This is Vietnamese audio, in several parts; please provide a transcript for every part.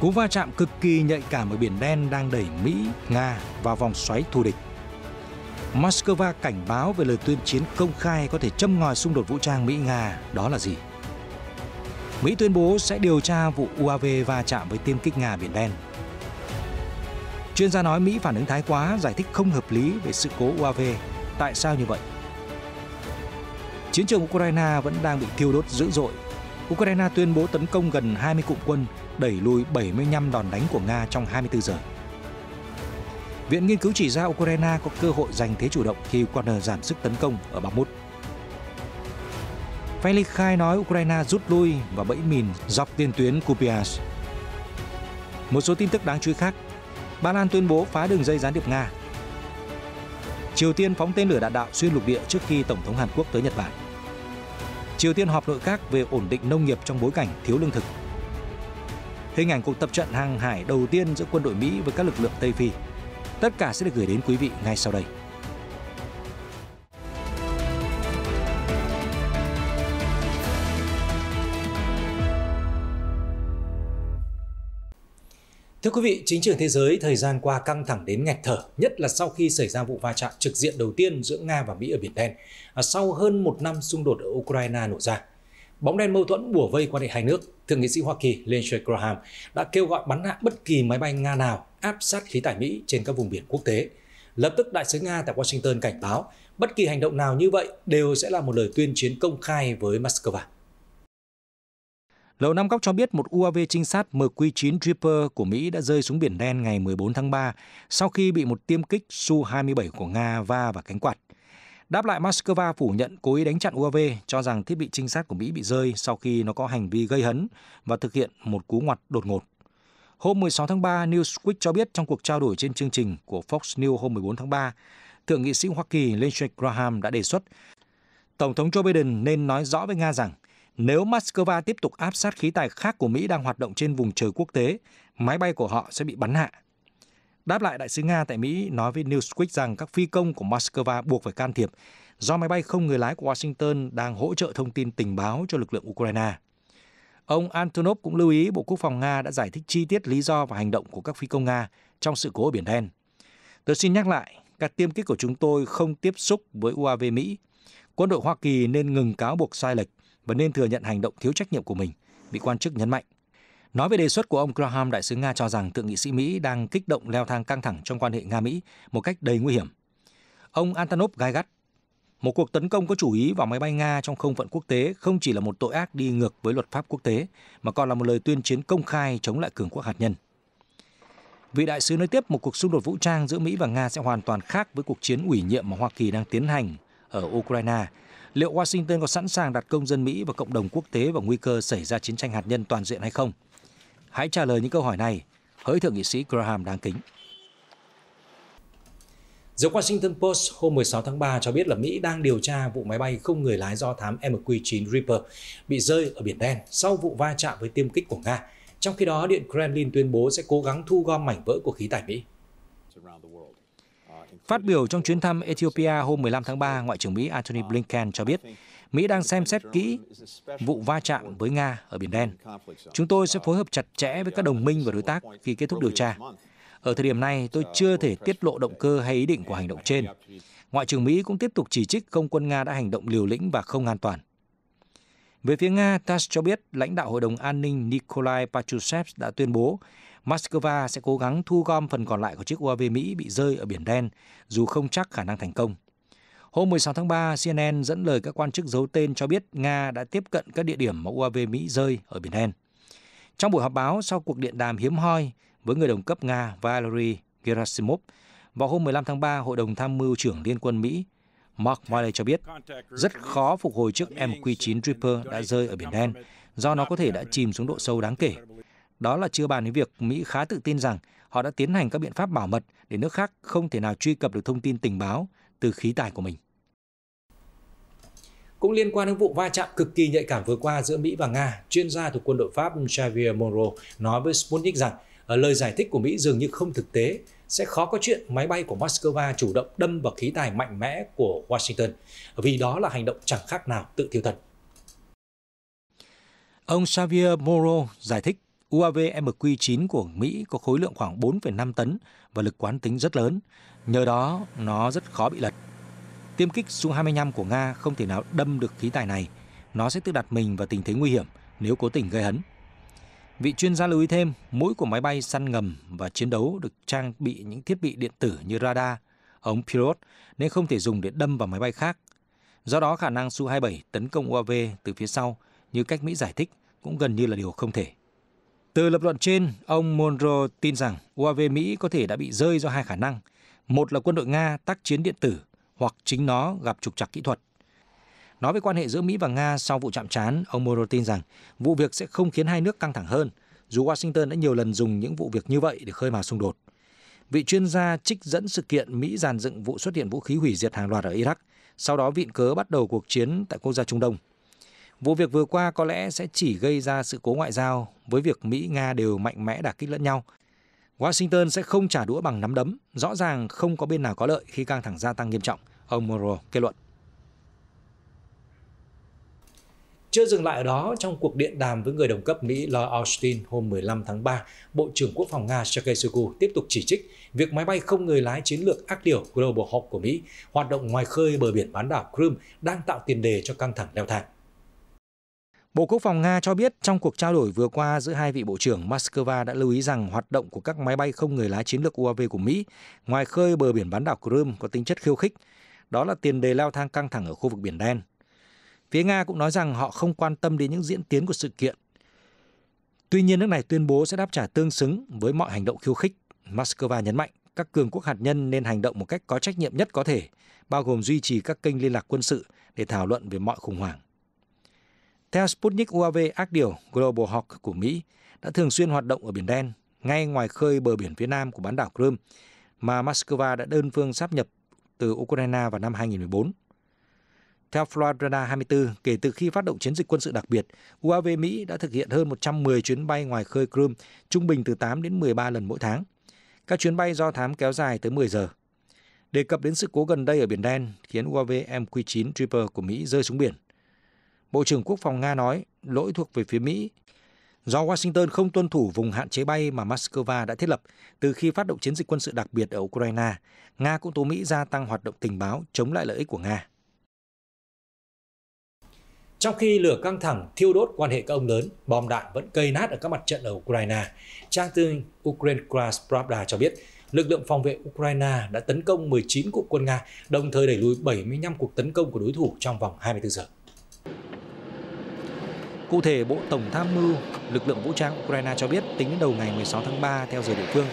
Cú va chạm cực kỳ nhạy cảm ở Biển Đen đang đẩy Mỹ, Nga vào vòng xoáy thù địch. Moscow cảnh báo về lời tuyên chiến công khai có thể châm ngòi xung đột vũ trang Mỹ-Nga đó là gì? Mỹ tuyên bố sẽ điều tra vụ UAV va chạm với tiêm kích Nga Biển Đen. Chuyên gia nói Mỹ phản ứng thái quá, giải thích không hợp lý về sự cố UAV. Tại sao như vậy? Chiến trường Ukraine vẫn đang bị thiêu đốt dữ dội Ukraine tuyên bố tấn công gần 20 cụm quân, đẩy lùi 75 đòn đánh của Nga trong 24 giờ. Viện nghiên cứu chỉ ra Ukraine có cơ hội giành thế chủ động khi Wagner giảm sức tấn công ở Bakhmut. Felix Khai nói Ukraine rút lui và bẫy mìn dọc tiền tuyến Kupiansk. Một số tin tức đáng chú ý khác. Ba Lan tuyên bố phá đường dây gián điệp Nga. Triều Tiên phóng tên lửa đạn đạo xuyên lục địa trước khi Tổng thống Hàn Quốc tới Nhật Bản. Triều Tiên họp nội các về ổn định nông nghiệp trong bối cảnh thiếu lương thực. Hình ảnh cuộc tập trận hàng hải đầu tiên giữa quân đội Mỹ với các lực lượng Tây Phi. Tất cả sẽ được gửi đến quý vị ngay sau đây. Thưa quý vị, chính trường thế giới thời gian qua căng thẳng đến nghẹt thở, nhất là sau khi xảy ra vụ va chạm trực diện đầu tiên giữa Nga và Mỹ ở Biển Đen, à, sau hơn một năm xung đột ở Ukraine nổ ra. Bóng đen mâu thuẫn bủa vây quan hệ hai nước, Thượng nghị sĩ Hoa Kỳ Lindsey Graham đã kêu gọi bắn hạ bất kỳ máy bay Nga nào áp sát khí tải Mỹ trên các vùng biển quốc tế. Lập tức đại sứ Nga tại Washington cảnh báo bất kỳ hành động nào như vậy đều sẽ là một lời tuyên chiến công khai với Moscow. Lầu Năm Góc cho biết một UAV trinh sát MQ-9 Reaper của Mỹ đã rơi xuống Biển Đen ngày 14 tháng 3 sau khi bị một tiêm kích Su-27 của Nga va vào cánh quạt. Đáp lại, Moscow phủ nhận cố ý đánh chặn UAV, cho rằng thiết bị trinh sát của Mỹ bị rơi sau khi nó có hành vi gây hấn và thực hiện một cú ngoặt đột ngột. Hôm 16 tháng 3, Newsweek cho biết trong cuộc trao đổi trên chương trình của Fox News hôm 14 tháng 3, Thượng nghị sĩ Hoa Kỳ Lindsey Graham đã đề xuất Tổng thống Joe Biden nên nói rõ với Nga rằng nếu Moscow tiếp tục áp sát khí tài khác của Mỹ đang hoạt động trên vùng trời quốc tế, máy bay của họ sẽ bị bắn hạ. Đáp lại, đại sứ Nga tại Mỹ nói với Newsweek rằng các phi công của Moscow buộc phải can thiệp do máy bay không người lái của Washington đang hỗ trợ thông tin tình báo cho lực lượng Ukraine. Ông Antonov cũng lưu ý Bộ Quốc phòng Nga đã giải thích chi tiết lý do và hành động của các phi công Nga trong sự cố ở Biển Đen. Tôi xin nhắc lại, các tiêm kích của chúng tôi không tiếp xúc với UAV Mỹ. Quân đội Hoa Kỳ nên ngừng cáo buộc sai lệch và nên thừa nhận hành động thiếu trách nhiệm của mình, vị quan chức nhấn mạnh. Nói về đề xuất của ông Graham, đại sứ Nga cho rằng thượng nghị sĩ Mỹ đang kích động leo thang căng thẳng trong quan hệ Nga-Mỹ một cách đầy nguy hiểm. Ông Antonov gai gắt, một cuộc tấn công có chủ ý vào máy bay Nga trong không phận quốc tế không chỉ là một tội ác đi ngược với luật pháp quốc tế, mà còn là một lời tuyên chiến công khai chống lại cường quốc hạt nhân. Vị đại sứ nói tiếp một cuộc xung đột vũ trang giữa Mỹ và Nga sẽ hoàn toàn khác với cuộc chiến ủy nhiệm mà Hoa Kỳ đang tiến hành ở Ukraine liệu Washington có sẵn sàng đặt công dân Mỹ và cộng đồng quốc tế vào nguy cơ xảy ra chiến tranh hạt nhân toàn diện hay không? Hãy trả lời những câu hỏi này, hỡi thượng nghị sĩ Graham đáng kính. The Washington Post hôm 16 tháng 3 cho biết là Mỹ đang điều tra vụ máy bay không người lái do thám MQ-9 Reaper bị rơi ở Biển Đen sau vụ va chạm với tiêm kích của Nga. Trong khi đó, Điện Kremlin tuyên bố sẽ cố gắng thu gom mảnh vỡ của khí tải Mỹ. Phát biểu trong chuyến thăm Ethiopia hôm 15 tháng 3, Ngoại trưởng Mỹ Antony Blinken cho biết Mỹ đang xem xét kỹ vụ va chạm với Nga ở Biển Đen. Chúng tôi sẽ phối hợp chặt chẽ với các đồng minh và đối tác khi kết thúc điều tra. Ở thời điểm này, tôi chưa thể tiết lộ động cơ hay ý định của hành động trên. Ngoại trưởng Mỹ cũng tiếp tục chỉ trích không quân Nga đã hành động liều lĩnh và không an toàn. Về phía Nga, TASS cho biết lãnh đạo Hội đồng An ninh Nikolai Patrushev đã tuyên bố Moscow sẽ cố gắng thu gom phần còn lại của chiếc UAV Mỹ bị rơi ở Biển Đen, dù không chắc khả năng thành công. Hôm 16 tháng 3, CNN dẫn lời các quan chức giấu tên cho biết Nga đã tiếp cận các địa điểm mà UAV Mỹ rơi ở Biển Đen. Trong buổi họp báo sau cuộc điện đàm hiếm hoi với người đồng cấp Nga Valery Gerasimov, vào hôm 15 tháng 3, Hội đồng Tham mưu trưởng Liên quân Mỹ Mark Milley cho biết rất khó phục hồi chiếc MQ-9 Reaper đã rơi ở Biển Đen do nó có thể đã chìm xuống độ sâu đáng kể. Đó là chưa bàn đến việc Mỹ khá tự tin rằng họ đã tiến hành các biện pháp bảo mật để nước khác không thể nào truy cập được thông tin tình báo từ khí tài của mình. Cũng liên quan đến vụ va chạm cực kỳ nhạy cảm vừa qua giữa Mỹ và Nga, chuyên gia thuộc quân đội Pháp Xavier Monroe nói với Sputnik rằng ở ờ, lời giải thích của Mỹ dường như không thực tế, sẽ khó có chuyện máy bay của Moscow chủ động đâm vào khí tài mạnh mẽ của Washington, vì đó là hành động chẳng khác nào tự thiêu thần. Ông Xavier Moro giải thích UAV MQ-9 của Mỹ có khối lượng khoảng 4,5 tấn và lực quán tính rất lớn. Nhờ đó, nó rất khó bị lật. Tiêm kích Su-25 của Nga không thể nào đâm được khí tài này. Nó sẽ tự đặt mình vào tình thế nguy hiểm nếu cố tình gây hấn. Vị chuyên gia lưu ý thêm, mũi của máy bay săn ngầm và chiến đấu được trang bị những thiết bị điện tử như radar, ống pilot nên không thể dùng để đâm vào máy bay khác. Do đó khả năng Su-27 tấn công UAV từ phía sau như cách Mỹ giải thích cũng gần như là điều không thể. Từ lập luận trên, ông Monroe tin rằng UAV Mỹ có thể đã bị rơi do hai khả năng. Một là quân đội Nga tác chiến điện tử hoặc chính nó gặp trục trặc kỹ thuật. Nói về quan hệ giữa Mỹ và Nga sau vụ chạm trán, ông Monroe tin rằng vụ việc sẽ không khiến hai nước căng thẳng hơn, dù Washington đã nhiều lần dùng những vụ việc như vậy để khơi mào xung đột. Vị chuyên gia trích dẫn sự kiện Mỹ dàn dựng vụ xuất hiện vũ khí hủy diệt hàng loạt ở Iraq, sau đó viện cớ bắt đầu cuộc chiến tại quốc gia Trung Đông. Vụ việc vừa qua có lẽ sẽ chỉ gây ra sự cố ngoại giao với việc Mỹ-Nga đều mạnh mẽ đả kích lẫn nhau. Washington sẽ không trả đũa bằng nắm đấm, rõ ràng không có bên nào có lợi khi căng thẳng gia tăng nghiêm trọng, ông Moro kết luận. Chưa dừng lại ở đó, trong cuộc điện đàm với người đồng cấp Mỹ Lloyd Austin hôm 15 tháng 3, Bộ trưởng Quốc phòng Nga Sergei Shoigu tiếp tục chỉ trích việc máy bay không người lái chiến lược ác điều Global Hawk của Mỹ hoạt động ngoài khơi bờ biển bán đảo Crimea đang tạo tiền đề cho căng thẳng leo thang. Bộ Quốc phòng Nga cho biết trong cuộc trao đổi vừa qua giữa hai vị bộ trưởng, Moscow đã lưu ý rằng hoạt động của các máy bay không người lái chiến lược UAV của Mỹ ngoài khơi bờ biển bán đảo Crimea có tính chất khiêu khích. Đó là tiền đề leo thang căng thẳng ở khu vực Biển Đen. Phía Nga cũng nói rằng họ không quan tâm đến những diễn tiến của sự kiện. Tuy nhiên, nước này tuyên bố sẽ đáp trả tương xứng với mọi hành động khiêu khích. Moscow nhấn mạnh các cường quốc hạt nhân nên hành động một cách có trách nhiệm nhất có thể, bao gồm duy trì các kênh liên lạc quân sự để thảo luận về mọi khủng hoảng. Theo Sputnik UAV ác điều Global Hawk của Mỹ đã thường xuyên hoạt động ở Biển Đen, ngay ngoài khơi bờ biển phía nam của bán đảo Crimea mà Moscow đã đơn phương sáp nhập từ Ukraine vào năm 2014. Theo Florida 24, kể từ khi phát động chiến dịch quân sự đặc biệt, UAV Mỹ đã thực hiện hơn 110 chuyến bay ngoài khơi Crimea, trung bình từ 8 đến 13 lần mỗi tháng. Các chuyến bay do thám kéo dài tới 10 giờ. Đề cập đến sự cố gần đây ở Biển Đen khiến UAV MQ-9 Trooper của Mỹ rơi xuống biển. Bộ trưởng Quốc phòng Nga nói lỗi thuộc về phía Mỹ. Do Washington không tuân thủ vùng hạn chế bay mà Moscow đã thiết lập từ khi phát động chiến dịch quân sự đặc biệt ở Ukraine, Nga cũng tố Mỹ gia tăng hoạt động tình báo chống lại lợi ích của Nga. Trong khi lửa căng thẳng thiêu đốt quan hệ các ông lớn, bom đạn vẫn cây nát ở các mặt trận ở Ukraine, trang tin Ukraine Kras Pravda cho biết lực lượng phòng vệ Ukraine đã tấn công 19 cuộc quân Nga, đồng thời đẩy lùi 75 cuộc tấn công của đối thủ trong vòng 24 giờ. Cụ thể, Bộ Tổng Tham mưu Lực lượng Vũ trang Ukraine cho biết tính đến đầu ngày 16 tháng 3 theo giờ địa phương,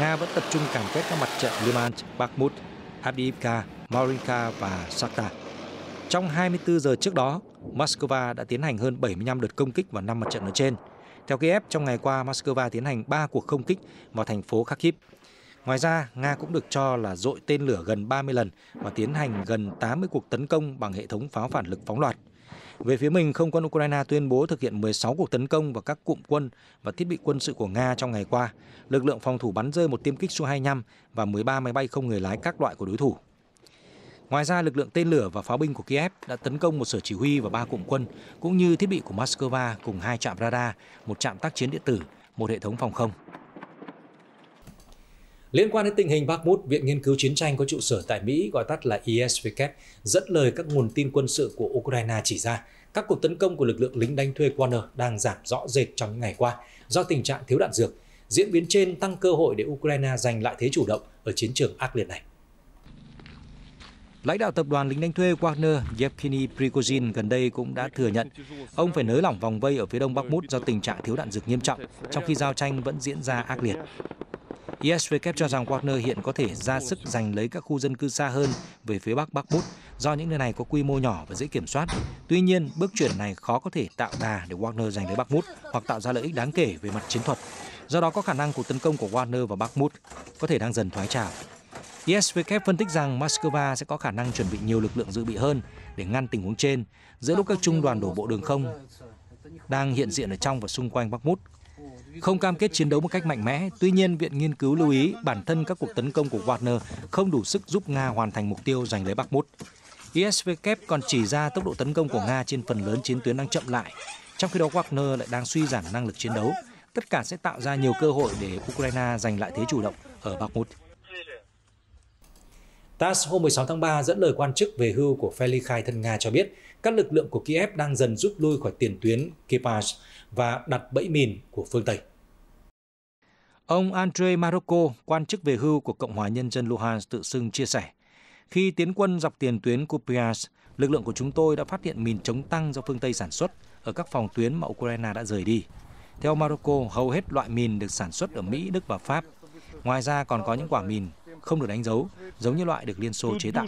Nga vẫn tập trung cảm quét các mặt trận Lymansk, Bakhmut, Avdiivka, Marinka và Sakta. Trong 24 giờ trước đó, Moscow đã tiến hành hơn 75 đợt công kích vào năm mặt trận ở trên. Theo Kiev, trong ngày qua, Moscow tiến hành 3 cuộc không kích vào thành phố Kharkiv. Ngoài ra, Nga cũng được cho là dội tên lửa gần 30 lần và tiến hành gần 80 cuộc tấn công bằng hệ thống pháo phản lực phóng loạt. Về phía mình, không quân Ukraine tuyên bố thực hiện 16 cuộc tấn công vào các cụm quân và thiết bị quân sự của Nga trong ngày qua. Lực lượng phòng thủ bắn rơi một tiêm kích Su-25 và 13 máy bay không người lái các loại của đối thủ. Ngoài ra, lực lượng tên lửa và pháo binh của Kiev đã tấn công một sở chỉ huy và ba cụm quân, cũng như thiết bị của Moscow cùng hai trạm radar, một trạm tác chiến điện tử, một hệ thống phòng không. Liên quan đến tình hình Bakhmut, Viện Nghiên cứu Chiến tranh có trụ sở tại Mỹ gọi tắt là ISW dẫn lời các nguồn tin quân sự của Ukraine chỉ ra các cuộc tấn công của lực lượng lính đánh thuê Wagner đang giảm rõ rệt trong những ngày qua do tình trạng thiếu đạn dược. Diễn biến trên tăng cơ hội để Ukraine giành lại thế chủ động ở chiến trường ác liệt này. Lãnh đạo tập đoàn lính đánh thuê Wagner Yevgeny Prigozhin gần đây cũng đã thừa nhận ông phải nới lỏng vòng vây ở phía đông Bakhmut do tình trạng thiếu đạn dược nghiêm trọng, trong khi giao tranh vẫn diễn ra ác liệt. ISW cho rằng Wagner hiện có thể ra sức giành lấy các khu dân cư xa hơn về phía Bắc Bắc Bút do những nơi này có quy mô nhỏ và dễ kiểm soát. Tuy nhiên, bước chuyển này khó có thể tạo đà để Wagner giành lấy Bắc Bút hoặc tạo ra lợi ích đáng kể về mặt chiến thuật. Do đó có khả năng cuộc tấn công của Wagner vào Bắc Bút có thể đang dần thoái trào. ISW phân tích rằng Moscow sẽ có khả năng chuẩn bị nhiều lực lượng dự bị hơn để ngăn tình huống trên giữa lúc các trung đoàn đổ bộ đường không đang hiện diện ở trong và xung quanh Bắc Mút không cam kết chiến đấu một cách mạnh mẽ. Tuy nhiên, Viện Nghiên cứu lưu ý bản thân các cuộc tấn công của Wagner không đủ sức giúp Nga hoàn thành mục tiêu giành lấy Bakhmut. ISVK còn chỉ ra tốc độ tấn công của Nga trên phần lớn chiến tuyến đang chậm lại, trong khi đó Wagner lại đang suy giảm năng lực chiến đấu. Tất cả sẽ tạo ra nhiều cơ hội để Ukraine giành lại thế chủ động ở Bakhmut. TASS hôm 16 tháng 3 dẫn lời quan chức về hưu của Feli Khai thân Nga cho biết các lực lượng của Kiev đang dần rút lui khỏi tiền tuyến Kipaz và đặt bẫy mìn của phương Tây. Ông Andrei Marocco, quan chức về hưu của Cộng hòa Nhân dân Luhansk tự xưng chia sẻ, khi tiến quân dọc tiền tuyến Kupiansk, lực lượng của chúng tôi đã phát hiện mìn chống tăng do phương Tây sản xuất ở các phòng tuyến mà Ukraine đã rời đi. Theo Marocco, hầu hết loại mìn được sản xuất ở Mỹ, Đức và Pháp. Ngoài ra còn có những quả mìn không được đánh dấu, giống như loại được Liên Xô chế tạo.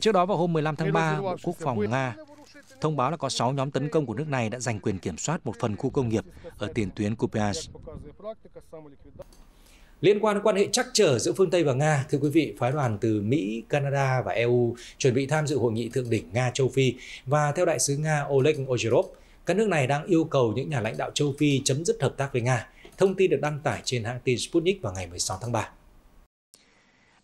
Trước đó vào hôm 15 tháng 3, Bộ Quốc phòng Nga thông báo là có 6 nhóm tấn công của nước này đã giành quyền kiểm soát một phần khu công nghiệp ở tiền tuyến Kupiansk. Liên quan quan hệ chắc trở giữa phương Tây và Nga, thưa quý vị, phái đoàn từ Mỹ, Canada và EU chuẩn bị tham dự hội nghị thượng đỉnh Nga-Châu Phi và theo đại sứ Nga Oleg Ozerov, các nước này đang yêu cầu những nhà lãnh đạo châu Phi chấm dứt hợp tác với Nga. Thông tin được đăng tải trên hãng tin Sputnik vào ngày 16 tháng 3.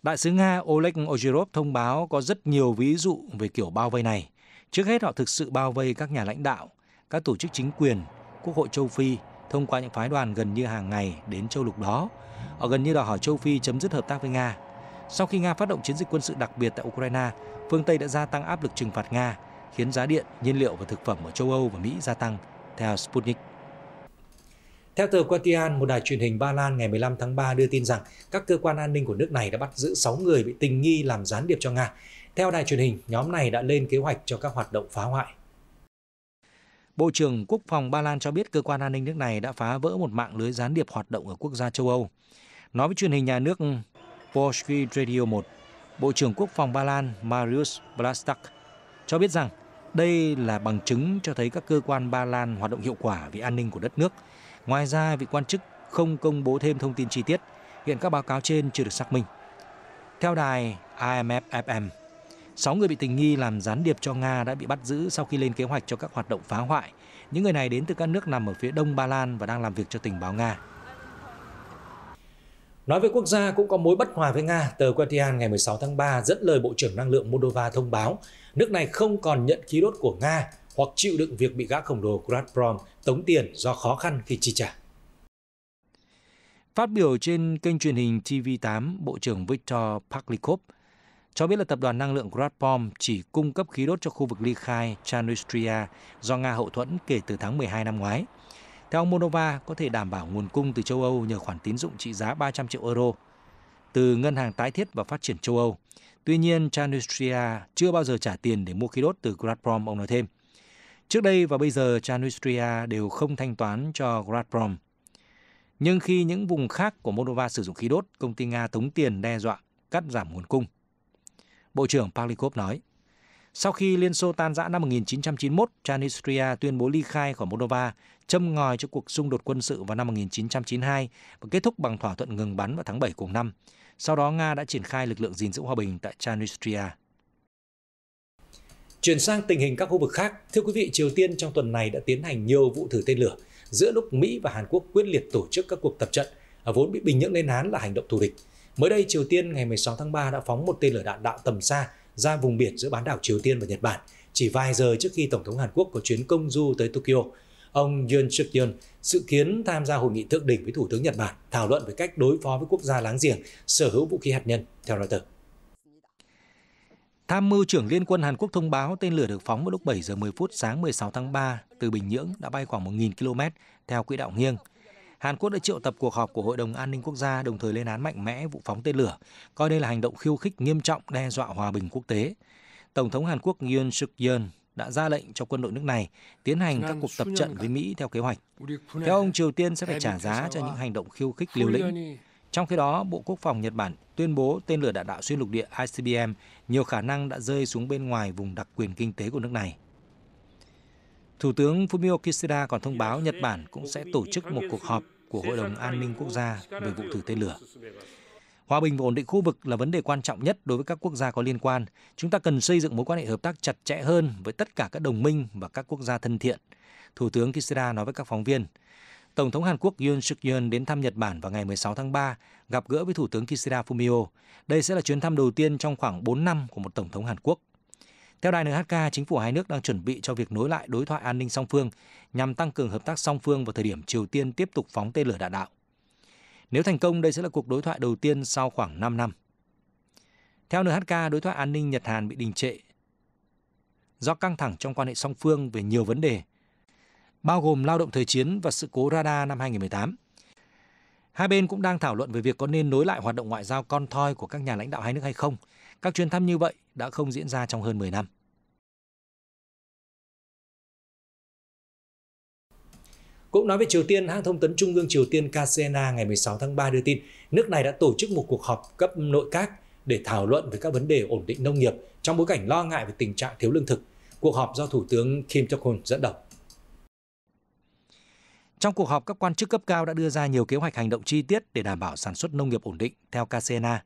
Đại sứ Nga Oleg Ozhirov thông báo có rất nhiều ví dụ về kiểu bao vây này. Trước hết họ thực sự bao vây các nhà lãnh đạo, các tổ chức chính quyền, Quốc hội châu Phi thông qua những phái đoàn gần như hàng ngày đến châu lục đó. Họ gần như đòi hỏi châu Phi chấm dứt hợp tác với Nga. Sau khi Nga phát động chiến dịch quân sự đặc biệt tại Ukraine, phương Tây đã gia tăng áp lực trừng phạt Nga, khiến giá điện, nhiên liệu và thực phẩm ở châu Âu và Mỹ gia tăng, theo Sputnik. Theo tờ Quatian, một đài truyền hình Ba Lan ngày 15 tháng 3 đưa tin rằng các cơ quan an ninh của nước này đã bắt giữ 6 người bị tình nghi làm gián điệp cho Nga. Theo đài truyền hình, nhóm này đã lên kế hoạch cho các hoạt động phá hoại. Bộ trưởng Quốc phòng Ba Lan cho biết cơ quan an ninh nước này đã phá vỡ một mạng lưới gián điệp hoạt động ở quốc gia châu Âu. Nói với truyền hình nhà nước Polsky Radio 1, Bộ trưởng Quốc phòng Ba Lan Mariusz Blastak cho biết rằng đây là bằng chứng cho thấy các cơ quan Ba Lan hoạt động hiệu quả vì an ninh của đất nước – Ngoài ra, vị quan chức không công bố thêm thông tin chi tiết. Hiện các báo cáo trên chưa được xác minh. Theo đài IMF FM, 6 người bị tình nghi làm gián điệp cho Nga đã bị bắt giữ sau khi lên kế hoạch cho các hoạt động phá hoại. Những người này đến từ các nước nằm ở phía đông Ba Lan và đang làm việc cho tình báo Nga. Nói về quốc gia cũng có mối bất hòa với Nga, tờ Guardian ngày 16 tháng 3 dẫn lời Bộ trưởng Năng lượng Moldova thông báo nước này không còn nhận khí đốt của Nga hoặc chịu đựng việc bị gã khổng lồ Gazprom tống tiền do khó khăn khi chi trả. Phát biểu trên kênh truyền hình TV8, Bộ trưởng Viktor Paklikov cho biết là tập đoàn năng lượng Gazprom chỉ cung cấp khí đốt cho khu vực ly khai Chanustria do Nga hậu thuẫn kể từ tháng 12 năm ngoái. Theo ông Monova, có thể đảm bảo nguồn cung từ châu Âu nhờ khoản tín dụng trị giá 300 triệu euro từ Ngân hàng Tái thiết và Phát triển châu Âu. Tuy nhiên, Chanustria chưa bao giờ trả tiền để mua khí đốt từ Gazprom, ông nói thêm. Trước đây và bây giờ Chanustria đều không thanh toán cho Gazprom. Nhưng khi những vùng khác của Moldova sử dụng khí đốt, công ty Nga tống tiền đe dọa cắt giảm nguồn cung. Bộ trưởng Palikov nói, sau khi Liên Xô tan rã năm 1991, Transnistria tuyên bố ly khai khỏi Moldova, châm ngòi cho cuộc xung đột quân sự vào năm 1992 và kết thúc bằng thỏa thuận ngừng bắn vào tháng 7 cùng năm. Sau đó Nga đã triển khai lực lượng gìn giữ hòa bình tại Transnistria. Chuyển sang tình hình các khu vực khác, thưa quý vị, Triều Tiên trong tuần này đã tiến hành nhiều vụ thử tên lửa giữa lúc Mỹ và Hàn Quốc quyết liệt tổ chức các cuộc tập trận, à, vốn bị Bình Nhưỡng lên án là hành động thù địch. Mới đây, Triều Tiên ngày 16 tháng 3 đã phóng một tên lửa đạn đạo tầm xa ra vùng biển giữa bán đảo Triều Tiên và Nhật Bản, chỉ vài giờ trước khi Tổng thống Hàn Quốc có chuyến công du tới Tokyo. Ông Yoon suk yeol dự kiến tham gia hội nghị thượng đỉnh với Thủ tướng Nhật Bản thảo luận về cách đối phó với quốc gia láng giềng sở hữu vũ khí hạt nhân, theo Reuters. Tham mưu trưởng Liên quân Hàn Quốc thông báo tên lửa được phóng vào lúc 7 giờ 10 phút sáng 16 tháng 3 từ Bình Nhưỡng đã bay khoảng 1.000 km theo quỹ đạo nghiêng. Hàn Quốc đã triệu tập cuộc họp của Hội đồng An ninh Quốc gia đồng thời lên án mạnh mẽ vụ phóng tên lửa, coi đây là hành động khiêu khích nghiêm trọng đe dọa hòa bình quốc tế. Tổng thống Hàn Quốc Yoon suk yeol đã ra lệnh cho quân đội nước này tiến hành các cuộc tập trận với Mỹ theo kế hoạch. Theo ông, Triều Tiên sẽ phải trả giá cho những hành động khiêu khích liều lĩnh. Trong khi đó, Bộ Quốc phòng Nhật Bản tuyên bố tên lửa đạn đạo xuyên lục địa ICBM nhiều khả năng đã rơi xuống bên ngoài vùng đặc quyền kinh tế của nước này. Thủ tướng Fumio Kishida còn thông báo Nhật Bản cũng sẽ tổ chức một cuộc họp của Hội đồng An ninh Quốc gia về vụ thử tên lửa. Hòa bình và ổn định khu vực là vấn đề quan trọng nhất đối với các quốc gia có liên quan. Chúng ta cần xây dựng mối quan hệ hợp tác chặt chẽ hơn với tất cả các đồng minh và các quốc gia thân thiện. Thủ tướng Kishida nói với các phóng viên, Tổng thống Hàn Quốc Yoon suk yeol đến thăm Nhật Bản vào ngày 16 tháng 3, gặp gỡ với Thủ tướng Kishida Fumio. Đây sẽ là chuyến thăm đầu tiên trong khoảng 4 năm của một Tổng thống Hàn Quốc. Theo đài NHK, chính phủ hai nước đang chuẩn bị cho việc nối lại đối thoại an ninh song phương nhằm tăng cường hợp tác song phương vào thời điểm Triều Tiên tiếp tục phóng tên lửa đạn đạo. Nếu thành công, đây sẽ là cuộc đối thoại đầu tiên sau khoảng 5 năm. Theo NHK, đối thoại an ninh Nhật Hàn bị đình trệ do căng thẳng trong quan hệ song phương về nhiều vấn đề, bao gồm lao động thời chiến và sự cố radar năm 2018. Hai bên cũng đang thảo luận về việc có nên nối lại hoạt động ngoại giao con thoi của các nhà lãnh đạo hai nước hay không. Các chuyến thăm như vậy đã không diễn ra trong hơn 10 năm. Cũng nói về Triều Tiên, hãng thông tấn Trung ương Triều Tiên KCNA ngày 16 tháng 3 đưa tin nước này đã tổ chức một cuộc họp cấp nội các để thảo luận về các vấn đề ổn định nông nghiệp trong bối cảnh lo ngại về tình trạng thiếu lương thực. Cuộc họp do Thủ tướng Kim Jong-un dẫn đầu. Trong cuộc họp, các quan chức cấp cao đã đưa ra nhiều kế hoạch hành động chi tiết để đảm bảo sản xuất nông nghiệp ổn định, theo KCNA.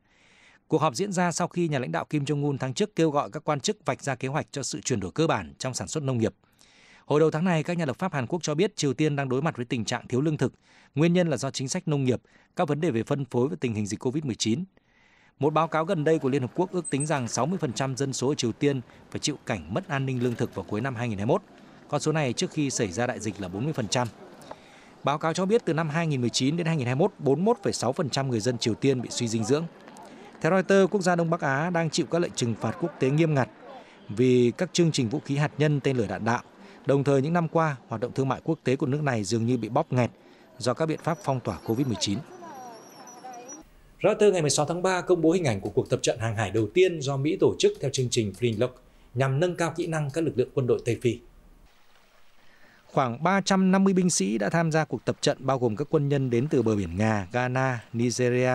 Cuộc họp diễn ra sau khi nhà lãnh đạo Kim Jong-un tháng trước kêu gọi các quan chức vạch ra kế hoạch cho sự chuyển đổi cơ bản trong sản xuất nông nghiệp. Hồi đầu tháng này, các nhà lập pháp Hàn Quốc cho biết Triều Tiên đang đối mặt với tình trạng thiếu lương thực, nguyên nhân là do chính sách nông nghiệp, các vấn đề về phân phối và tình hình dịch COVID-19. Một báo cáo gần đây của Liên Hợp Quốc ước tính rằng 60% dân số ở Triều Tiên phải chịu cảnh mất an ninh lương thực vào cuối năm 2021. Con số này trước khi xảy ra đại dịch là 40%. Báo cáo cho biết từ năm 2019 đến 2021, 41,6% người dân Triều Tiên bị suy dinh dưỡng. Theo Reuters, quốc gia Đông Bắc Á đang chịu các lệnh trừng phạt quốc tế nghiêm ngặt vì các chương trình vũ khí hạt nhân tên lửa đạn đạo. Đồng thời những năm qua, hoạt động thương mại quốc tế của nước này dường như bị bóp nghẹt do các biện pháp phong tỏa COVID-19. Reuters ngày 16 tháng 3 công bố hình ảnh của cuộc tập trận hàng hải đầu tiên do Mỹ tổ chức theo chương trình Flintlock nhằm nâng cao kỹ năng các lực lượng quân đội Tây Phi khoảng 350 binh sĩ đã tham gia cuộc tập trận bao gồm các quân nhân đến từ bờ biển Nga, Ghana, Nigeria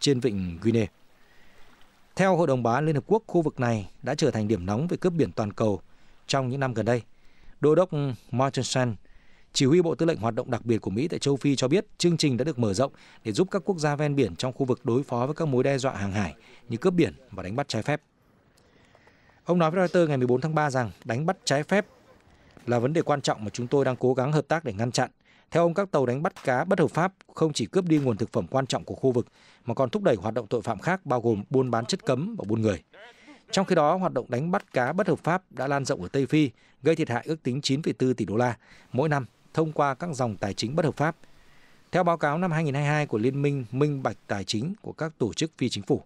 trên vịnh Guinea. Theo Hội đồng Bảo Liên Hợp Quốc, khu vực này đã trở thành điểm nóng về cướp biển toàn cầu trong những năm gần đây. Đô đốc Martinson, chỉ huy Bộ Tư lệnh Hoạt động đặc biệt của Mỹ tại châu Phi cho biết chương trình đã được mở rộng để giúp các quốc gia ven biển trong khu vực đối phó với các mối đe dọa hàng hải như cướp biển và đánh bắt trái phép. Ông nói với Reuters ngày 14 tháng 3 rằng đánh bắt trái phép là vấn đề quan trọng mà chúng tôi đang cố gắng hợp tác để ngăn chặn. Theo ông, các tàu đánh bắt cá bất hợp pháp không chỉ cướp đi nguồn thực phẩm quan trọng của khu vực, mà còn thúc đẩy hoạt động tội phạm khác bao gồm buôn bán chất cấm và buôn người. Trong khi đó, hoạt động đánh bắt cá bất hợp pháp đã lan rộng ở Tây Phi, gây thiệt hại ước tính 9,4 tỷ đô la mỗi năm thông qua các dòng tài chính bất hợp pháp. Theo báo cáo năm 2022 của Liên minh Minh Bạch Tài chính của các tổ chức phi chính phủ.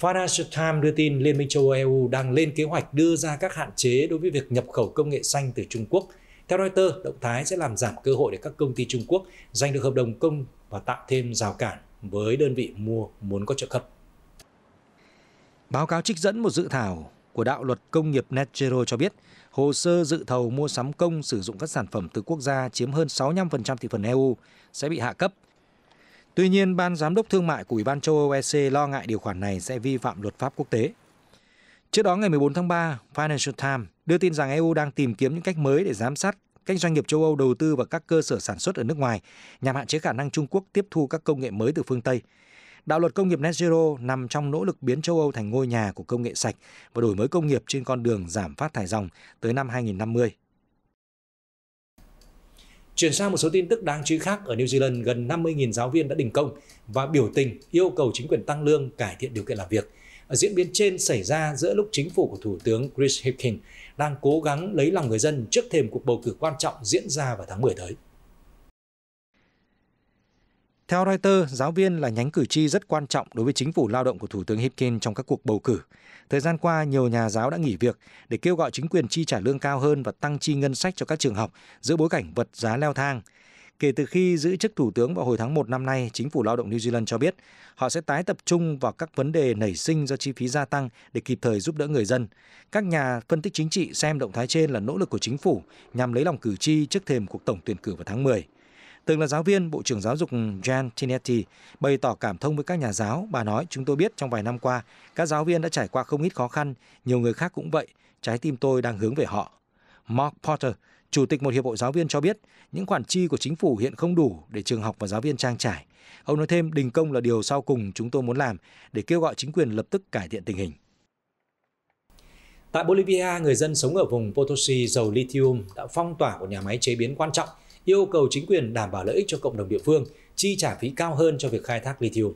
Financial Times đưa tin Liên minh châu Âu EU đang lên kế hoạch đưa ra các hạn chế đối với việc nhập khẩu công nghệ xanh từ Trung Quốc. Theo Reuters, động thái sẽ làm giảm cơ hội để các công ty Trung Quốc giành được hợp đồng công và tạo thêm rào cản với đơn vị mua muốn có trợ cấp. Báo cáo trích dẫn một dự thảo của đạo luật công nghiệp Net Zero cho biết, hồ sơ dự thầu mua sắm công sử dụng các sản phẩm từ quốc gia chiếm hơn 65% thị phần EU sẽ bị hạ cấp Tuy nhiên, Ban Giám đốc Thương mại của Ủy ban châu Âu EC lo ngại điều khoản này sẽ vi phạm luật pháp quốc tế. Trước đó ngày 14 tháng 3, Financial Times đưa tin rằng EU đang tìm kiếm những cách mới để giám sát các doanh nghiệp châu Âu đầu tư vào các cơ sở sản xuất ở nước ngoài nhằm hạn chế khả năng Trung Quốc tiếp thu các công nghệ mới từ phương Tây. Đạo luật công nghiệp Net Zero nằm trong nỗ lực biến châu Âu thành ngôi nhà của công nghệ sạch và đổi mới công nghiệp trên con đường giảm phát thải ròng tới năm 2050. Chuyển sang một số tin tức đáng chú ý khác, ở New Zealand gần 50.000 giáo viên đã đình công và biểu tình yêu cầu chính quyền tăng lương cải thiện điều kiện làm việc. Ở diễn biến trên xảy ra giữa lúc chính phủ của Thủ tướng Chris Hipkin đang cố gắng lấy lòng người dân trước thềm cuộc bầu cử quan trọng diễn ra vào tháng 10 tới. Theo Reuters, giáo viên là nhánh cử tri rất quan trọng đối với chính phủ lao động của Thủ tướng Hipkin trong các cuộc bầu cử. Thời gian qua, nhiều nhà giáo đã nghỉ việc để kêu gọi chính quyền chi trả lương cao hơn và tăng chi ngân sách cho các trường học giữa bối cảnh vật giá leo thang. Kể từ khi giữ chức thủ tướng vào hồi tháng 1 năm nay, chính phủ lao động New Zealand cho biết họ sẽ tái tập trung vào các vấn đề nảy sinh do chi phí gia tăng để kịp thời giúp đỡ người dân. Các nhà phân tích chính trị xem động thái trên là nỗ lực của chính phủ nhằm lấy lòng cử tri trước thềm cuộc tổng tuyển cử vào tháng 10 từng là giáo viên, Bộ trưởng Giáo dục Jan Tinetti bày tỏ cảm thông với các nhà giáo. Bà nói, chúng tôi biết trong vài năm qua, các giáo viên đã trải qua không ít khó khăn, nhiều người khác cũng vậy, trái tim tôi đang hướng về họ. Mark Potter, Chủ tịch một hiệp hội giáo viên cho biết, những khoản chi của chính phủ hiện không đủ để trường học và giáo viên trang trải. Ông nói thêm, đình công là điều sau cùng chúng tôi muốn làm để kêu gọi chính quyền lập tức cải thiện tình hình. Tại Bolivia, người dân sống ở vùng Potosi dầu lithium đã phong tỏa một nhà máy chế biến quan trọng – yêu cầu chính quyền đảm bảo lợi ích cho cộng đồng địa phương, chi trả phí cao hơn cho việc khai thác lithium.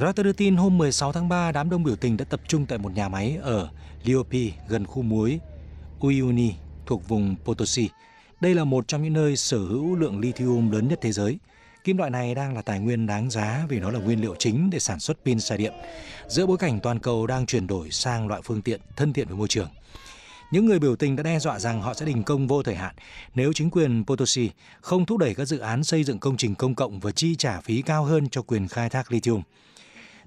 Reuters đưa tin hôm 16 tháng 3, đám đông biểu tình đã tập trung tại một nhà máy ở Liopi gần khu muối Uyuni thuộc vùng Potosi. Đây là một trong những nơi sở hữu lượng lithium lớn nhất thế giới. Kim loại này đang là tài nguyên đáng giá vì nó là nguyên liệu chính để sản xuất pin xe điện. Giữa bối cảnh toàn cầu đang chuyển đổi sang loại phương tiện thân thiện với môi trường, những người biểu tình đã đe dọa rằng họ sẽ đình công vô thời hạn nếu chính quyền Potosi không thúc đẩy các dự án xây dựng công trình công cộng và chi trả phí cao hơn cho quyền khai thác lithium.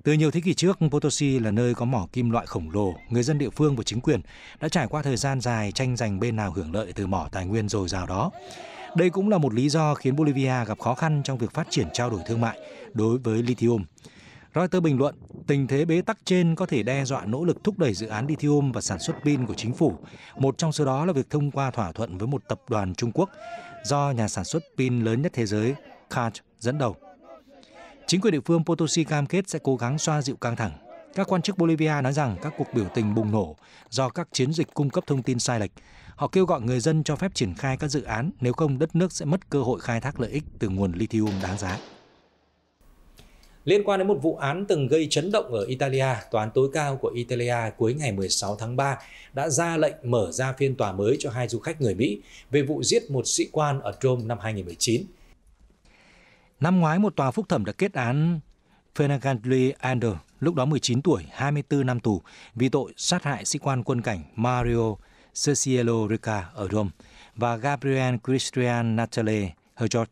Từ nhiều thế kỷ trước, Potosi là nơi có mỏ kim loại khổng lồ. Người dân địa phương và chính quyền đã trải qua thời gian dài tranh giành bên nào hưởng lợi từ mỏ tài nguyên dồi dào đó. Đây cũng là một lý do khiến Bolivia gặp khó khăn trong việc phát triển trao đổi thương mại đối với lithium. Reuters bình luận, tình thế bế tắc trên có thể đe dọa nỗ lực thúc đẩy dự án lithium và sản xuất pin của chính phủ. Một trong số đó là việc thông qua thỏa thuận với một tập đoàn Trung Quốc do nhà sản xuất pin lớn nhất thế giới, CART, dẫn đầu. Chính quyền địa phương Potosi cam kết sẽ cố gắng xoa dịu căng thẳng. Các quan chức Bolivia nói rằng các cuộc biểu tình bùng nổ do các chiến dịch cung cấp thông tin sai lệch. Họ kêu gọi người dân cho phép triển khai các dự án, nếu không đất nước sẽ mất cơ hội khai thác lợi ích từ nguồn lithium đáng giá. Liên quan đến một vụ án từng gây chấn động ở Italia, tòa án tối cao của Italia cuối ngày 16 tháng 3 đã ra lệnh mở ra phiên tòa mới cho hai du khách người Mỹ về vụ giết một sĩ quan ở Rome năm 2019. Năm ngoái, một tòa phúc thẩm đã kết án Fernandly Ander, lúc đó 19 tuổi, 24 năm tù, vì tội sát hại sĩ quan quân cảnh Mario Cecielo Rica ở Rome và Gabriel Christian Natale Herjot,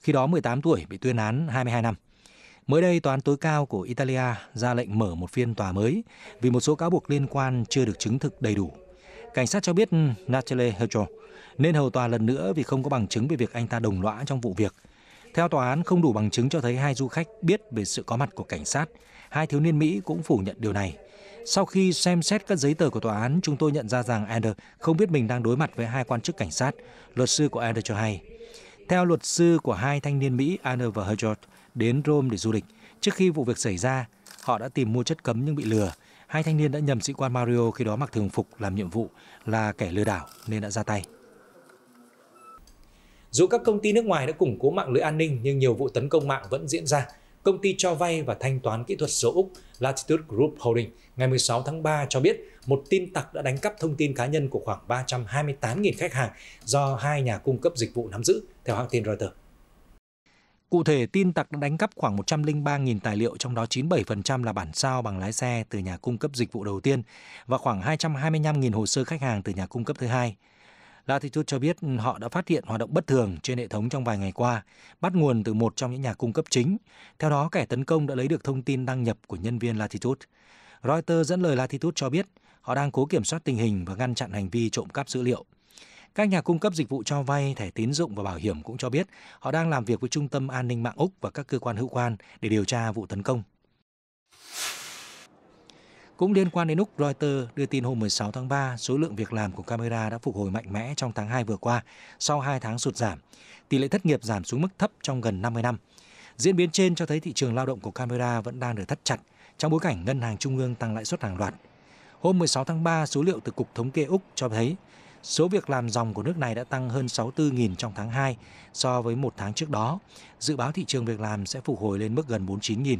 khi đó 18 tuổi bị tuyên án 22 năm. Mới đây, Tòa án tối cao của Italia ra lệnh mở một phiên tòa mới vì một số cáo buộc liên quan chưa được chứng thực đầy đủ. Cảnh sát cho biết ừ, Natale Hedro nên hầu tòa lần nữa vì không có bằng chứng về việc anh ta đồng lõa trong vụ việc. Theo tòa án, không đủ bằng chứng cho thấy hai du khách biết về sự có mặt của cảnh sát. Hai thiếu niên Mỹ cũng phủ nhận điều này. Sau khi xem xét các giấy tờ của tòa án, chúng tôi nhận ra rằng Ander không biết mình đang đối mặt với hai quan chức cảnh sát, luật sư của Ander cho hay. Theo luật sư của hai thanh niên Mỹ, Ander và Hedgeorge, đến Rome để du lịch. Trước khi vụ việc xảy ra, họ đã tìm mua chất cấm nhưng bị lừa. Hai thanh niên đã nhầm sĩ quan Mario khi đó mặc thường phục làm nhiệm vụ là kẻ lừa đảo nên đã ra tay. Dù các công ty nước ngoài đã củng cố mạng lưới an ninh nhưng nhiều vụ tấn công mạng vẫn diễn ra. Công ty cho vay và thanh toán kỹ thuật số Úc Latitude Group Holding ngày 16 tháng 3 cho biết một tin tặc đã đánh cắp thông tin cá nhân của khoảng 328.000 khách hàng do hai nhà cung cấp dịch vụ nắm giữ, theo hãng tin Reuters. Cụ thể, tin tặc đã đánh cắp khoảng 103.000 tài liệu, trong đó 97% là bản sao bằng lái xe từ nhà cung cấp dịch vụ đầu tiên và khoảng 225.000 hồ sơ khách hàng từ nhà cung cấp thứ hai. Latitude cho biết họ đã phát hiện hoạt động bất thường trên hệ thống trong vài ngày qua, bắt nguồn từ một trong những nhà cung cấp chính. Theo đó, kẻ tấn công đã lấy được thông tin đăng nhập của nhân viên Latitude. Reuters dẫn lời Latitude cho biết họ đang cố kiểm soát tình hình và ngăn chặn hành vi trộm cắp dữ liệu. Các nhà cung cấp dịch vụ cho vay, thẻ tín dụng và bảo hiểm cũng cho biết họ đang làm việc với Trung tâm An ninh mạng Úc và các cơ quan hữu quan để điều tra vụ tấn công. Cũng liên quan đến Úc, Reuters đưa tin hôm 16 tháng 3, số lượng việc làm của Camera đã phục hồi mạnh mẽ trong tháng 2 vừa qua, sau 2 tháng sụt giảm. Tỷ lệ thất nghiệp giảm xuống mức thấp trong gần 50 năm. Diễn biến trên cho thấy thị trường lao động của Camera vẫn đang được thắt chặt trong bối cảnh ngân hàng trung ương tăng lãi suất hàng loạt. Hôm 16 tháng 3, số liệu từ Cục Thống kê Úc cho thấy Số việc làm dòng của nước này đã tăng hơn 64.000 trong tháng 2 so với một tháng trước đó. Dự báo thị trường việc làm sẽ phục hồi lên mức gần 49.000.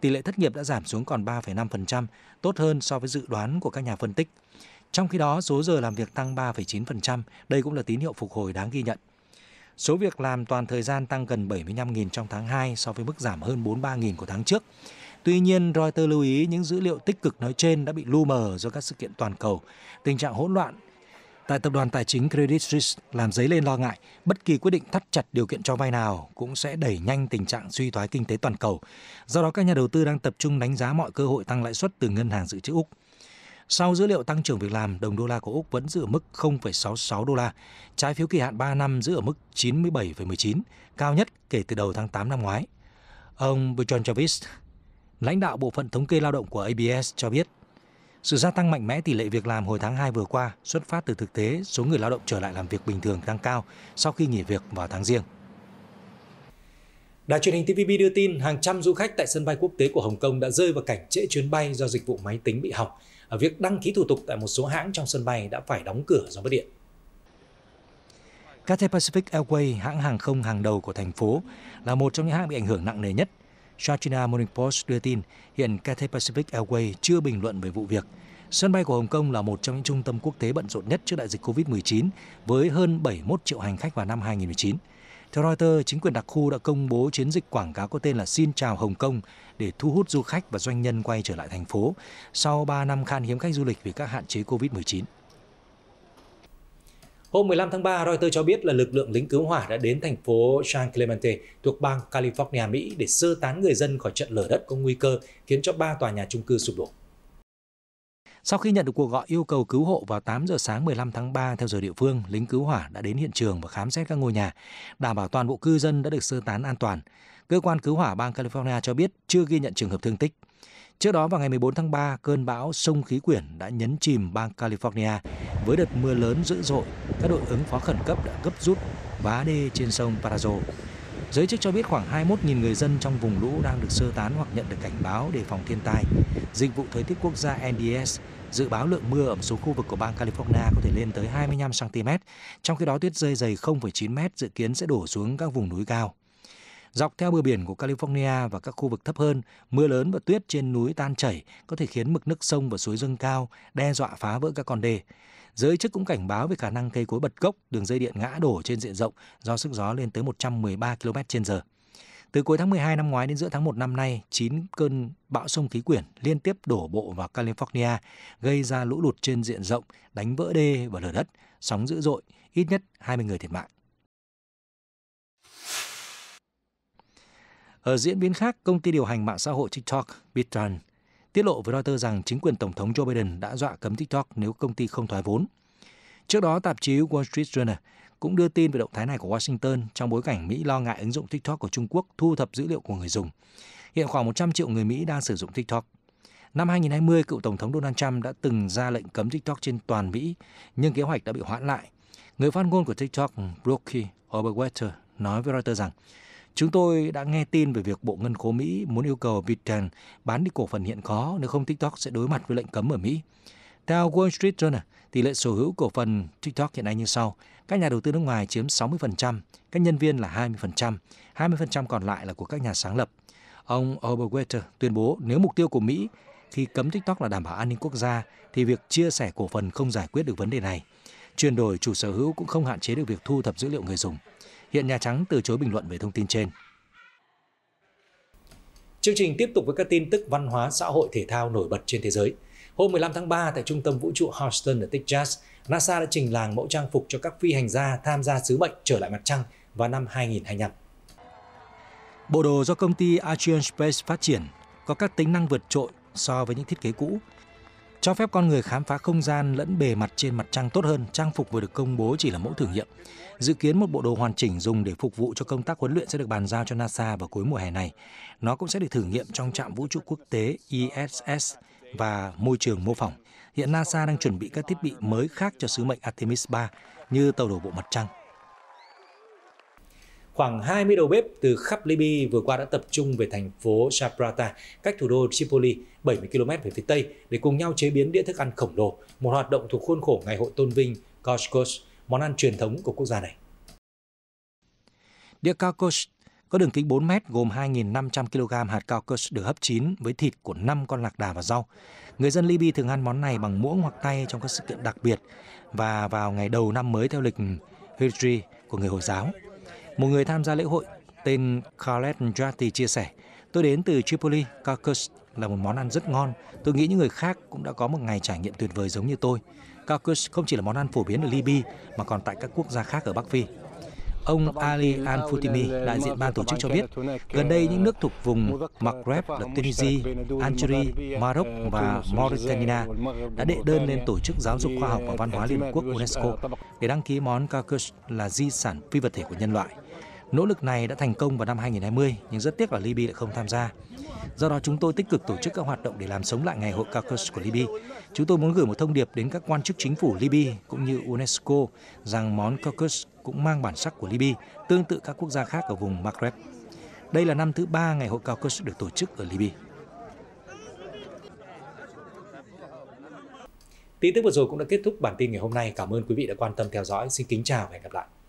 Tỷ lệ thất nghiệp đã giảm xuống còn 3,5%, tốt hơn so với dự đoán của các nhà phân tích. Trong khi đó, số giờ làm việc tăng 3,9%, đây cũng là tín hiệu phục hồi đáng ghi nhận. Số việc làm toàn thời gian tăng gần 75.000 trong tháng 2 so với mức giảm hơn 43.000 của tháng trước. Tuy nhiên, Reuters lưu ý những dữ liệu tích cực nói trên đã bị lu mờ do các sự kiện toàn cầu, tình trạng hỗn loạn tại tập đoàn tài chính Credit Suisse làm dấy lên lo ngại bất kỳ quyết định thắt chặt điều kiện cho vay nào cũng sẽ đẩy nhanh tình trạng suy thoái kinh tế toàn cầu. Do đó các nhà đầu tư đang tập trung đánh giá mọi cơ hội tăng lãi suất từ ngân hàng dự trữ Úc. Sau dữ liệu tăng trưởng việc làm, đồng đô la của Úc vẫn giữ ở mức 0,66 đô la, trái phiếu kỳ hạn 3 năm giữ ở mức 97,19, cao nhất kể từ đầu tháng 8 năm ngoái. Ông bjorn Travis, lãnh đạo bộ phận thống kê lao động của ABS cho biết sự gia tăng mạnh mẽ tỷ lệ việc làm hồi tháng 2 vừa qua xuất phát từ thực tế số người lao động trở lại làm việc bình thường tăng cao sau khi nghỉ việc vào tháng riêng. Đài truyền hình TVB đưa tin hàng trăm du khách tại sân bay quốc tế của Hồng Kông đã rơi vào cảnh trễ chuyến bay do dịch vụ máy tính bị hỏng. Ở việc đăng ký thủ tục tại một số hãng trong sân bay đã phải đóng cửa do mất điện. Cathay Pacific Airways, hãng hàng không hàng đầu của thành phố, là một trong những hãng bị ảnh hưởng nặng nề nhất China Morning Post đưa tin hiện Cathay Pacific Airways chưa bình luận về vụ việc. Sân bay của Hồng Kông là một trong những trung tâm quốc tế bận rộn nhất trước đại dịch COVID-19 với hơn 71 triệu hành khách vào năm 2019. Theo Reuters, chính quyền đặc khu đã công bố chiến dịch quảng cáo có tên là Xin chào Hồng Kông để thu hút du khách và doanh nhân quay trở lại thành phố sau 3 năm khan hiếm khách du lịch vì các hạn chế COVID-19. Hôm 15 tháng 3, Reuters cho biết là lực lượng lính cứu hỏa đã đến thành phố San Clemente thuộc bang California, Mỹ để sơ tán người dân khỏi trận lở đất có nguy cơ khiến cho ba tòa nhà chung cư sụp đổ. Sau khi nhận được cuộc gọi yêu cầu cứu hộ vào 8 giờ sáng 15 tháng 3 theo giờ địa phương, lính cứu hỏa đã đến hiện trường và khám xét các ngôi nhà, đảm bảo toàn bộ cư dân đã được sơ tán an toàn. Cơ quan cứu hỏa bang California cho biết chưa ghi nhận trường hợp thương tích. Trước đó vào ngày 14 tháng 3, cơn bão sông khí quyển đã nhấn chìm bang California với đợt mưa lớn dữ dội. Các đội ứng phó khẩn cấp đã gấp rút vá đê trên sông Parazo. Giới chức cho biết khoảng 21.000 người dân trong vùng lũ đang được sơ tán hoặc nhận được cảnh báo đề phòng thiên tai. Dịch vụ thời tiết quốc gia NDS dự báo lượng mưa ở một số khu vực của bang California có thể lên tới 25 cm, trong khi đó tuyết rơi dày 0,9 m dự kiến sẽ đổ xuống các vùng núi cao. Dọc theo bờ biển của California và các khu vực thấp hơn, mưa lớn và tuyết trên núi tan chảy có thể khiến mực nước sông và suối dâng cao, đe dọa phá vỡ các con đê. Giới chức cũng cảnh báo về khả năng cây cối bật gốc, đường dây điện ngã đổ trên diện rộng do sức gió lên tới 113 km/h. Từ cuối tháng 12 năm ngoái đến giữa tháng 1 năm nay, 9 cơn bão sông khí quyển liên tiếp đổ bộ vào California, gây ra lũ lụt trên diện rộng, đánh vỡ đê và lở đất, sóng dữ dội, ít nhất 20 người thiệt mạng. Ở diễn biến khác, công ty điều hành mạng xã hội TikTok Bitran tiết lộ với Reuters rằng chính quyền Tổng thống Joe Biden đã dọa cấm TikTok nếu công ty không thoái vốn. Trước đó, tạp chí Wall Street Journal cũng đưa tin về động thái này của Washington trong bối cảnh Mỹ lo ngại ứng dụng TikTok của Trung Quốc thu thập dữ liệu của người dùng. Hiện khoảng 100 triệu người Mỹ đang sử dụng TikTok. Năm 2020, cựu Tổng thống Donald Trump đã từng ra lệnh cấm TikTok trên toàn Mỹ, nhưng kế hoạch đã bị hoãn lại. Người phát ngôn của TikTok, Brooke Oberwetter, nói với Reuters rằng Chúng tôi đã nghe tin về việc Bộ Ngân khố Mỹ muốn yêu cầu Viettel bán đi cổ phần hiện có nếu không TikTok sẽ đối mặt với lệnh cấm ở Mỹ. Theo Wall Street Journal, tỷ lệ sở hữu cổ phần TikTok hiện nay như sau. Các nhà đầu tư nước ngoài chiếm 60%, các nhân viên là 20%, 20% còn lại là của các nhà sáng lập. Ông Oberwetter tuyên bố nếu mục tiêu của Mỹ khi cấm TikTok là đảm bảo an ninh quốc gia thì việc chia sẻ cổ phần không giải quyết được vấn đề này. Chuyển đổi chủ sở hữu cũng không hạn chế được việc thu thập dữ liệu người dùng. Hiện Nhà Trắng từ chối bình luận về thông tin trên. Chương trình tiếp tục với các tin tức văn hóa xã hội thể thao nổi bật trên thế giới. Hôm 15 tháng 3 tại trung tâm vũ trụ Houston ở Texas, NASA đã trình làng mẫu trang phục cho các phi hành gia tham gia sứ mệnh trở lại mặt trăng vào năm 2025. Bộ đồ do công ty Atrium Space phát triển có các tính năng vượt trội so với những thiết kế cũ cho phép con người khám phá không gian lẫn bề mặt trên mặt trăng tốt hơn. Trang phục vừa được công bố chỉ là mẫu thử nghiệm. Dự kiến một bộ đồ hoàn chỉnh dùng để phục vụ cho công tác huấn luyện sẽ được bàn giao cho NASA vào cuối mùa hè này. Nó cũng sẽ được thử nghiệm trong trạm vũ trụ quốc tế ISS e và môi trường mô phỏng. Hiện NASA đang chuẩn bị các thiết bị mới khác cho sứ mệnh Artemis 3 như tàu đổ bộ mặt trăng. Khoảng 20 đầu bếp từ khắp Libya vừa qua đã tập trung về thành phố Shaprata, cách thủ đô Tripoli 70 km về phía tây để cùng nhau chế biến đĩa thức ăn khổng lồ, một hoạt động thuộc khuôn khổ ngày hội tôn vinh koshkosh, món ăn truyền thống của quốc gia này. Đĩa koshkosh có đường kính 4 mét gồm 2.500 kg hạt koshkosh được hấp chín với thịt của 5 con lạc đà và rau. Người dân Libya thường ăn món này bằng muỗng hoặc tay trong các sự kiện đặc biệt và vào ngày đầu năm mới theo lịch Hijri của người Hồi giáo. Một người tham gia lễ hội tên Khaled Jati chia sẻ, tôi đến từ Tripoli, Caucasus là một món ăn rất ngon. Tôi nghĩ những người khác cũng đã có một ngày trải nghiệm tuyệt vời giống như tôi. Caucasus không chỉ là món ăn phổ biến ở Libya mà còn tại các quốc gia khác ở Bắc Phi. Ông Ali Al-Futimi, đại diện ban tổ chức cho biết, gần đây những nước thuộc vùng Maghreb là Tunisia, Algeria, Maroc và Mauritania đã đệ đơn lên Tổ chức Giáo dục Khoa học và Văn hóa Liên Hợp Quốc UNESCO để đăng ký món Caucasus là di sản phi vật thể của nhân loại. Nỗ lực này đã thành công vào năm 2020 nhưng rất tiếc là Libya lại không tham gia. Do đó chúng tôi tích cực tổ chức các hoạt động để làm sống lại ngày hội Caucasus của Libya. Chúng tôi muốn gửi một thông điệp đến các quan chức chính phủ Libya cũng như UNESCO rằng món Caucasus cũng mang bản sắc của Libya, tương tự các quốc gia khác ở vùng Maghreb. Đây là năm thứ ba ngày hội Caucasus được tổ chức ở Libya. Tin tức vừa rồi cũng đã kết thúc bản tin ngày hôm nay. Cảm ơn quý vị đã quan tâm theo dõi. Xin kính chào và hẹn gặp lại.